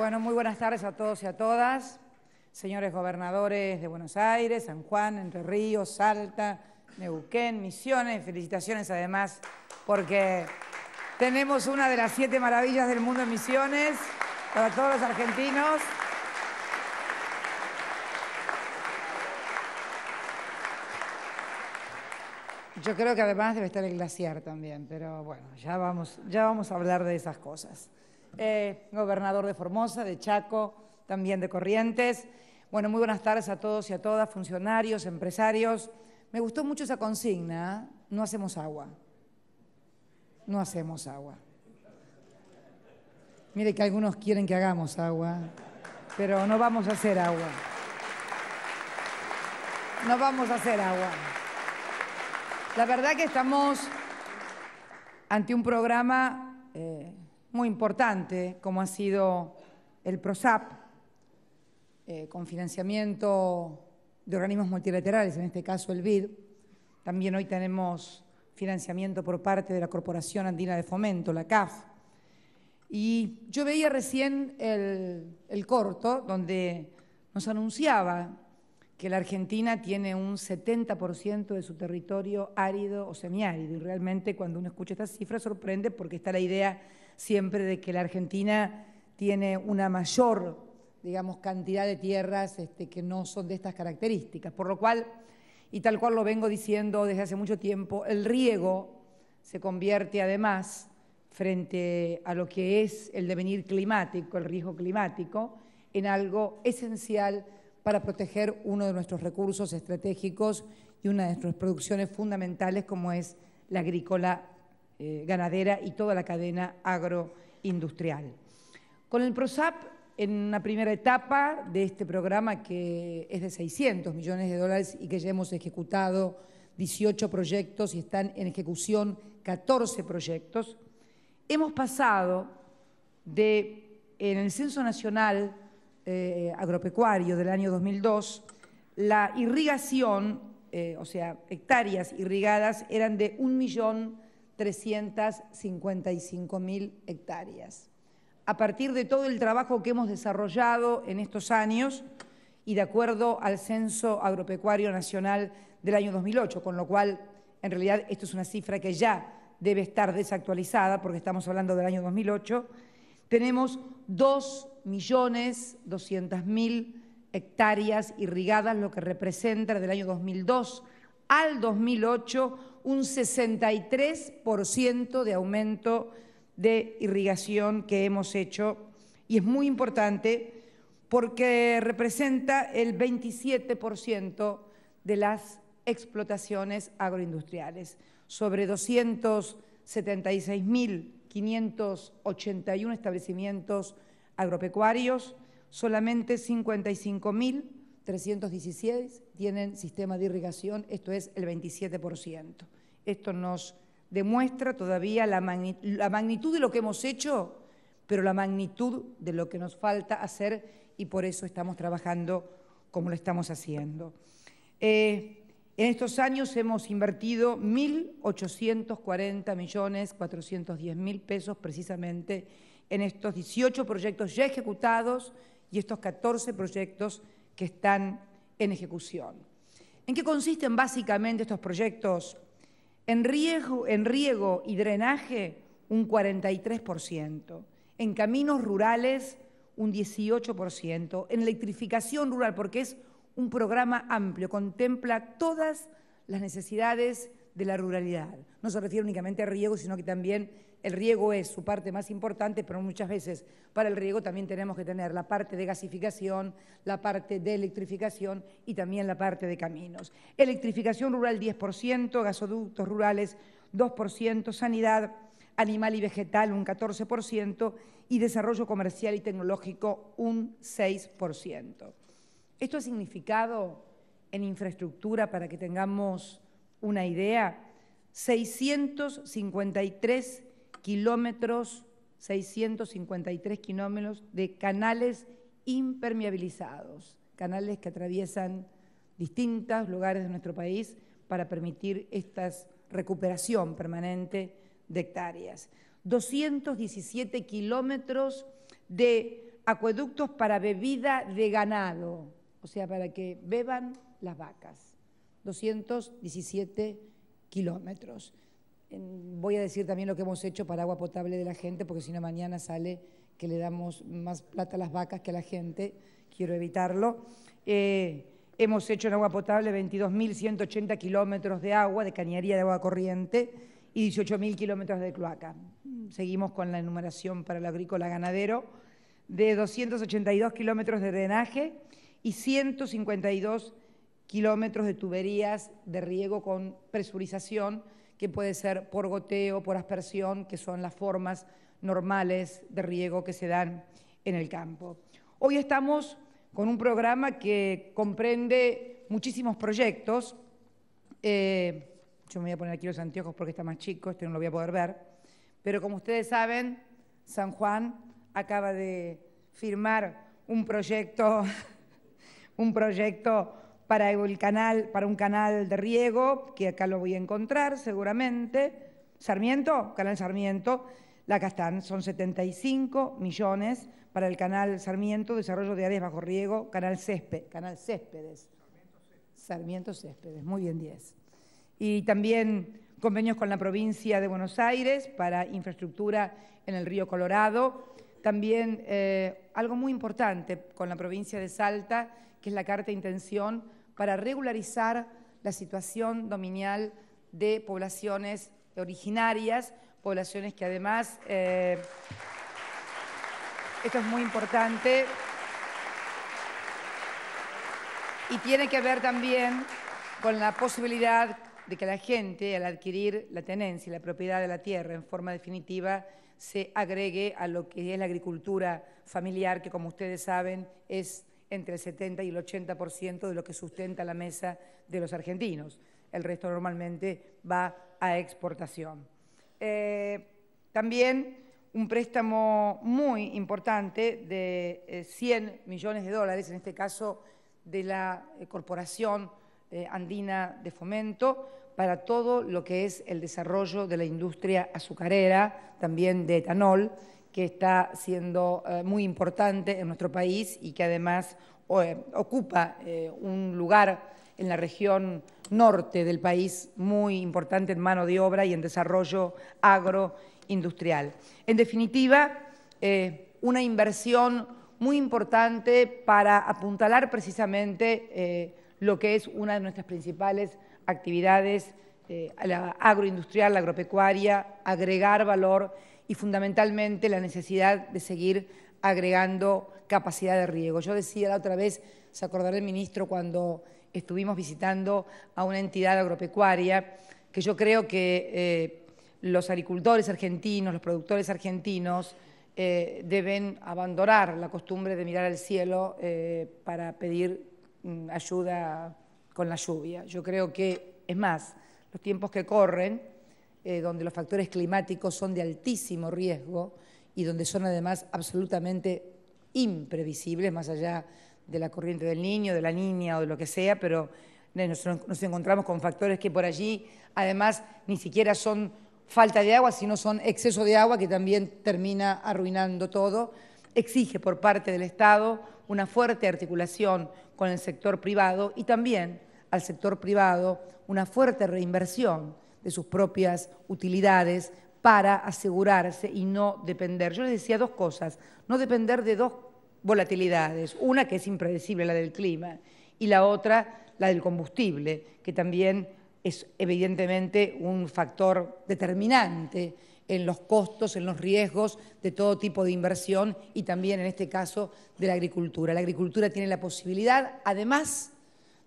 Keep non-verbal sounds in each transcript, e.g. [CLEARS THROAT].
Bueno, muy buenas tardes a todos y a todas. Señores gobernadores de Buenos Aires, San Juan, Entre Ríos, Salta, Neuquén, Misiones, felicitaciones además porque tenemos una de las siete maravillas del mundo en Misiones para todos los argentinos. Yo creo que además debe estar el glaciar también, pero bueno, ya vamos, ya vamos a hablar de esas cosas. Eh, gobernador de Formosa, de Chaco, también de Corrientes. Bueno, muy buenas tardes a todos y a todas, funcionarios, empresarios. Me gustó mucho esa consigna, ¿eh? no hacemos agua. No hacemos agua. Mire que algunos quieren que hagamos agua, pero no vamos a hacer agua. No vamos a hacer agua. La verdad que estamos ante un programa eh, muy importante, como ha sido el PROSAP, eh, con financiamiento de organismos multilaterales, en este caso el BID. También hoy tenemos financiamiento por parte de la Corporación Andina de Fomento, la CAF. Y yo veía recién el, el corto donde nos anunciaba que la Argentina tiene un 70% de su territorio árido o semiárido. Y realmente cuando uno escucha estas cifras sorprende porque está la idea siempre de que la Argentina tiene una mayor, digamos, cantidad de tierras este, que no son de estas características. Por lo cual, y tal cual lo vengo diciendo desde hace mucho tiempo, el riego se convierte además frente a lo que es el devenir climático, el riesgo climático, en algo esencial para proteger uno de nuestros recursos estratégicos y una de nuestras producciones fundamentales como es la agrícola eh, ganadera y toda la cadena agroindustrial. Con el PROSAP, en la primera etapa de este programa que es de 600 millones de dólares y que ya hemos ejecutado 18 proyectos y están en ejecución 14 proyectos, hemos pasado de, en el Censo Nacional, eh, agropecuario del año 2002, la irrigación, eh, o sea, hectáreas irrigadas, eran de 1.355.000 hectáreas. A partir de todo el trabajo que hemos desarrollado en estos años y de acuerdo al Censo Agropecuario Nacional del año 2008, con lo cual, en realidad, esto es una cifra que ya debe estar desactualizada porque estamos hablando del año 2008, tenemos 2.200.000 hectáreas irrigadas, lo que representa del año 2002 al 2008 un 63% de aumento de irrigación que hemos hecho y es muy importante porque representa el 27% de las explotaciones agroindustriales. Sobre 276 mil 581 establecimientos agropecuarios, solamente 55.316 tienen sistema de irrigación, esto es el 27%. Esto nos demuestra todavía la, magnitud, de lo que hemos hecho, pero la magnitud de lo que nos falta hacer y por eso estamos trabajando como lo estamos haciendo. Eh, en estos años hemos invertido 1.840 millones 410 mil pesos precisamente en estos 18 proyectos ya ejecutados y estos 14 proyectos que están en ejecución. ¿En qué consisten básicamente estos proyectos? En riego, en riego y drenaje un 43%, en caminos rurales un 18%, en electrificación rural, porque es un programa amplio, contempla todas las necesidades de la ruralidad. No se refiere únicamente al riego, sino que también el riego es su parte más importante, pero muchas veces para el riego también tenemos que tener la parte de gasificación, la parte de electrificación y también la parte de caminos. Electrificación rural 10%, gasoductos rurales 2%, sanidad animal y vegetal un 14% y desarrollo comercial y tecnológico un 6%. Esto ha significado en infraestructura, para que tengamos una idea, 653 kilómetros, 653 kilómetros de canales impermeabilizados, canales que atraviesan distintos lugares de nuestro país para permitir esta recuperación permanente de hectáreas. 217 kilómetros de acueductos para bebida de ganado, o sea, para que beban las vacas. 217 kilómetros. Voy a decir también lo que hemos hecho para agua potable de la gente, porque si no mañana sale que le damos más plata a las vacas que a la gente, quiero evitarlo. Eh, hemos hecho en agua potable 22.180 kilómetros de agua, de cañería de agua corriente y 18.000 kilómetros de cloaca. Seguimos con la enumeración para el agrícola ganadero de 282 kilómetros de drenaje y 152 kilómetros de tuberías de riego con presurización, que puede ser por goteo, por aspersión, que son las formas normales de riego que se dan en el campo. Hoy estamos con un programa que comprende muchísimos proyectos. Eh, yo me voy a poner aquí los anteojos porque está más chico, este no lo voy a poder ver. Pero como ustedes saben, San Juan acaba de firmar un proyecto un proyecto para el canal, para un canal de riego, que acá lo voy a encontrar seguramente. Sarmiento, Canal Sarmiento, la acá están, son 75 millones para el Canal Sarmiento, desarrollo de áreas bajo riego, Canal Césped, Canal Céspedes. Sarmiento Céspedes, muy bien 10. Y también convenios con la provincia de Buenos Aires para infraestructura en el río Colorado. También eh, algo muy importante con la provincia de Salta que es la carta de intención para regularizar la situación dominial de poblaciones originarias, poblaciones que además, eh, esto es muy importante, y tiene que ver también con la posibilidad de que la gente, al adquirir la tenencia y la propiedad de la tierra en forma definitiva, se agregue a lo que es la agricultura familiar, que como ustedes saben es entre el 70 y el 80% de lo que sustenta la mesa de los argentinos. El resto normalmente va a exportación. Eh, también un préstamo muy importante de 100 eh, millones de dólares, en este caso de la eh, Corporación Andina de Fomento, para todo lo que es el desarrollo de la industria azucarera, también de etanol, que está siendo eh, muy importante en nuestro país y que además eh, ocupa eh, un lugar en la región norte del país muy importante en mano de obra y en desarrollo agroindustrial. En definitiva, una inversión muy importante para apuntalar precisamente lo que es una de nuestras principales actividades, la agroindustrial, la agropecuaria, agregar valor y fundamentalmente la necesidad de seguir agregando capacidad de riego. Yo decía la otra vez, se acordará el ministro cuando estuvimos visitando a una entidad agropecuaria, que yo creo que eh, los agricultores argentinos, los productores argentinos, eh, deben abandonar la costumbre de mirar al cielo eh, para pedir mm, ayuda con la lluvia. Yo creo que, es más, los tiempos que corren, eh, donde los factores climáticos son de altísimo riesgo y donde son además absolutamente imprevisibles, más allá de la corriente del niño, de la niña o de lo que sea, pero eh, nos encontramos con factores que por allí además ni siquiera son falta de agua, sino son exceso de agua que también termina arruinando todo. Exige por parte del Estado una fuerte articulación con el sector privado y también al sector privado una fuerte reinversión de sus propias utilidades para asegurarse y no depender. Yo les decía dos cosas, no depender de dos volatilidades, una que es impredecible, la del clima, y la otra, la del combustible, que también es evidentemente un factor determinante en los costos, en los riesgos de todo tipo de inversión y también en este caso de la agricultura. La agricultura tiene la posibilidad, además,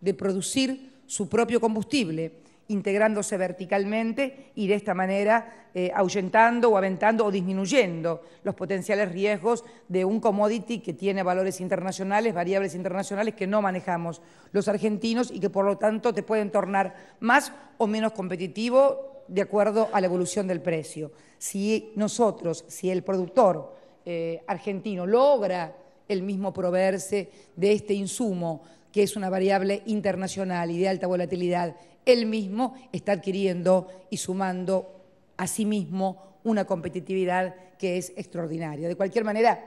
de producir su propio combustible integrándose verticalmente y de esta manera eh, ahuyentando o aventando o disminuyendo los potenciales riesgos de un commodity que tiene valores internacionales, variables internacionales que no manejamos los argentinos y que por lo tanto te pueden tornar más o menos competitivo de acuerdo a la evolución del precio. Si nosotros, si el productor eh, argentino logra el mismo proveerse de este insumo, que es una variable internacional y de alta volatilidad, él mismo está adquiriendo y sumando a sí mismo una competitividad que es extraordinaria. De cualquier manera,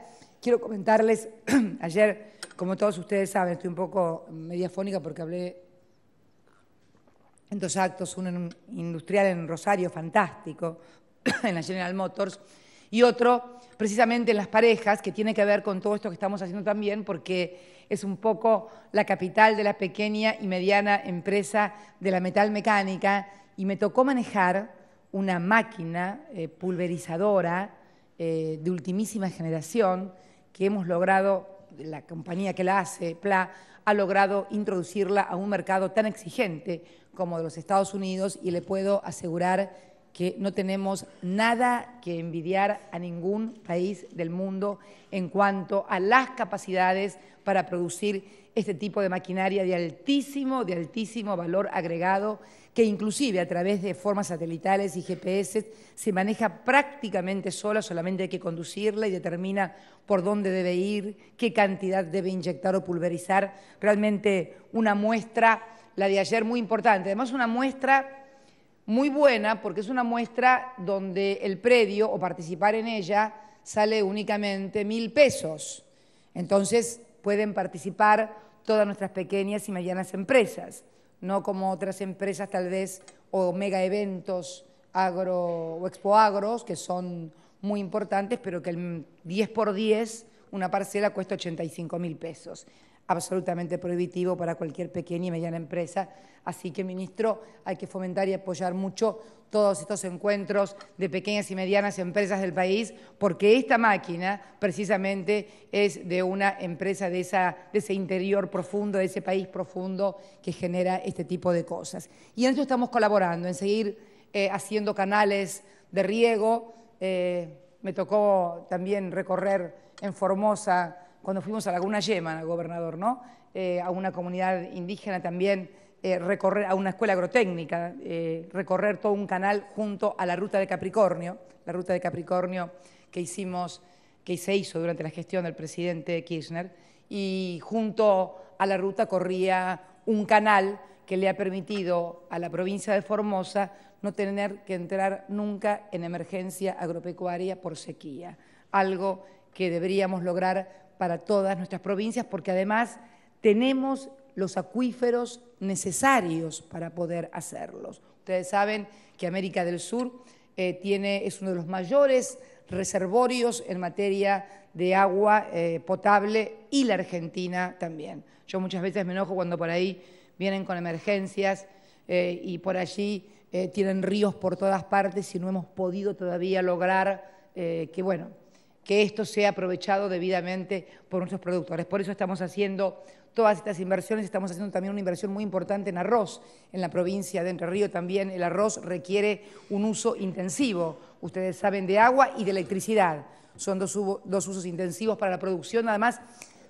quiero comentarles, [CLEARS THROAT] ayer, como todos ustedes saben, estoy un poco mediafónica porque hablé en dos actos, uno industrial en Rosario, fantástico, [CLEARS THROAT] en la General Motors, y otro precisamente en las parejas, que tiene que ver con todo esto que estamos haciendo también, porque es un poco la capital de la pequeña y mediana empresa de la metal mecánica, y me tocó manejar una máquina eh, pulverizadora eh, de ultimísima generación que hemos logrado, la compañía que la hace, PLA, ha logrado introducirla a un mercado tan exigente como de los Estados Unidos y le puedo asegurar que no tenemos nada que envidiar a ningún país del mundo en cuanto a las capacidades para producir este tipo de maquinaria de altísimo, de altísimo valor agregado, que inclusive a través de formas satelitales y GPS se maneja prácticamente sola, solamente hay que conducirla y determina por dónde debe ir, qué cantidad debe inyectar o pulverizar. Realmente una muestra, la de ayer, muy importante. Además, una muestra muy buena porque es una muestra donde el predio o participar en ella sale únicamente mil pesos. Entonces pueden participar todas nuestras pequeñas y medianas empresas, no como otras empresas tal vez o mega eventos agro o expoagros que son muy importantes, pero que el 10 por 10 una parcela cuesta 85 mil pesos absolutamente prohibitivo para cualquier pequeña y mediana empresa. Así que, ministro, hay que fomentar y apoyar mucho todos estos encuentros de pequeñas y medianas empresas del país, porque esta máquina precisamente es de una empresa de, ese interior profundo, de ese país profundo que genera este tipo de cosas. Y en eso estamos colaborando, en seguir eh, haciendo canales de riego. Eh, me tocó también recorrer en Formosa cuando fuimos a Laguna Yema, gobernador, ¿no? Eh, a una comunidad indígena también, eh, recorrer a una escuela agrotécnica, eh, recorrer todo un canal junto a la ruta de Capricornio, la ruta de Capricornio que hicimos, que se hizo durante la gestión del presidente Kirchner, y junto a la ruta corría un canal que le ha permitido a la provincia de Formosa no tener que entrar nunca en emergencia agropecuaria por sequía, algo que deberíamos lograr para todas nuestras provincias, porque además tenemos los acuíferos necesarios para poder hacerlos. Ustedes saben que América del Sur eh, tiene, es uno de los mayores reservorios en materia de agua eh, potable y la Argentina también. Yo muchas veces me enojo cuando por ahí vienen con emergencias eh, y por allí tienen ríos por todas partes y no hemos podido todavía lograr que, bueno, que esto sea aprovechado debidamente por nuestros productores. Por eso estamos haciendo todas estas inversiones, estamos haciendo también una inversión muy importante en arroz. En la provincia de Entre Ríos también el arroz requiere un uso intensivo, ustedes saben, de agua y de electricidad. Son dos, usos intensivos para la producción, además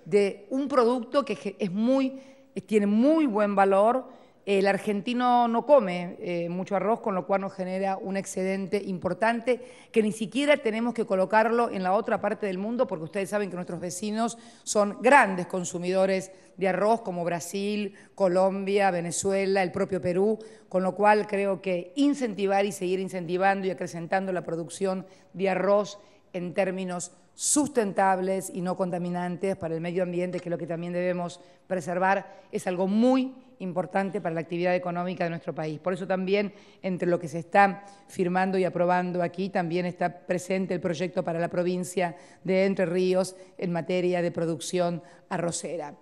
de un producto que es muy, tiene muy buen valor el argentino no come eh, mucho arroz, con lo cual nos genera un excedente importante que ni siquiera tenemos que colocarlo en la otra parte del mundo, porque ustedes saben que nuestros vecinos son grandes consumidores de arroz, como Brasil, Colombia, Venezuela, el propio Perú, con lo cual creo que incentivar y seguir incentivando y acrecentando la producción de arroz en términos sustentables y no contaminantes para el medio ambiente, que es lo que también debemos preservar, es algo muy importante para la actividad económica de nuestro país. Por eso también entre lo que se está firmando y aprobando aquí también está presente el proyecto para la provincia de Entre Ríos en materia de producción arrocera.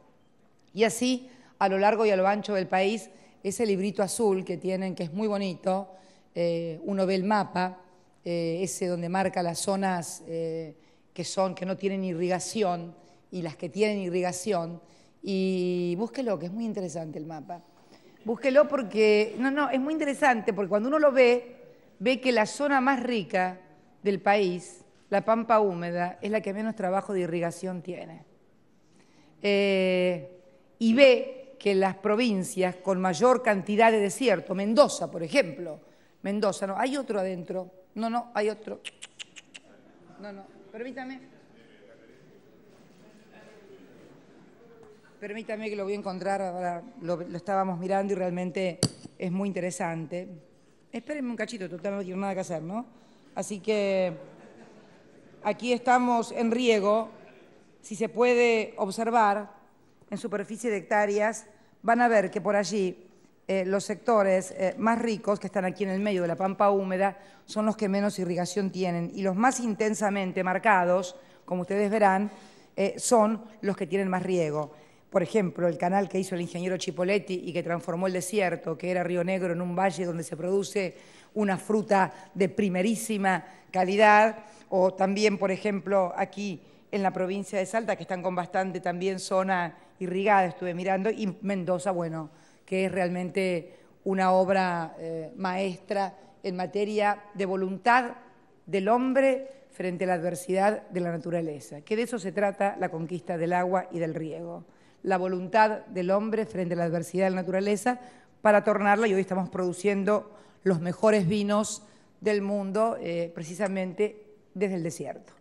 Y así, a lo largo y a lo ancho del país, ese librito azul que tienen, que es muy bonito, eh, uno ve el mapa, eh, ese donde marca las zonas eh, que son, que no tienen irrigación y las que tienen irrigación, y búsquelo, que es muy interesante el mapa. Búsquelo porque, no, no, es muy interesante porque cuando uno lo ve, ve que la zona más rica del país, la pampa húmeda, es la que menos trabajo de irrigación tiene. Eh, y ve que las provincias con mayor cantidad de desierto, Mendoza, por ejemplo, Mendoza, no, hay otro adentro, no, no, hay otro. No, no, permítame. Permítame que lo voy a encontrar, ahora lo, estábamos mirando y realmente es muy interesante. Espérenme un cachito, total no quiero nada que hacer, ¿no? Así que aquí estamos en riego, si se puede observar en superficie de hectáreas, van a ver que por allí eh, los sectores eh, más ricos, que están aquí en el medio de la pampa húmeda, son los que menos irrigación tienen. Y los más intensamente marcados, como ustedes verán, eh, son los que tienen más riego. Por ejemplo, el canal que hizo el ingeniero Chipoletti y que transformó el desierto, que era Río Negro, en un valle donde se produce una fruta de primerísima calidad, o también, por ejemplo, aquí en la provincia de Salta, que están con bastante también zona irrigada, estuve mirando, y Mendoza, bueno, que es realmente una obra eh, maestra en materia de voluntad del hombre frente a la adversidad de la naturaleza, que de eso se trata la conquista del agua y del riego la voluntad del hombre frente a la adversidad de la naturaleza para tornarla y hoy estamos produciendo los mejores vinos del mundo eh, precisamente desde el desierto,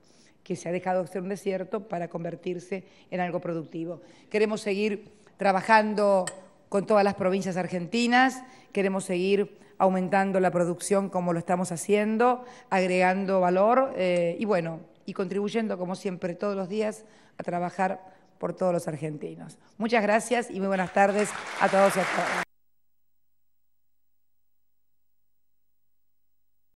que se ha dejado de ser un desierto para convertirse en algo productivo. Queremos seguir trabajando con todas las provincias argentinas, queremos seguir aumentando la producción como lo estamos haciendo, agregando valor eh, y bueno, y contribuyendo como siempre todos los días a trabajar por todos los argentinos. Muchas gracias y muy buenas tardes a todos y a todas.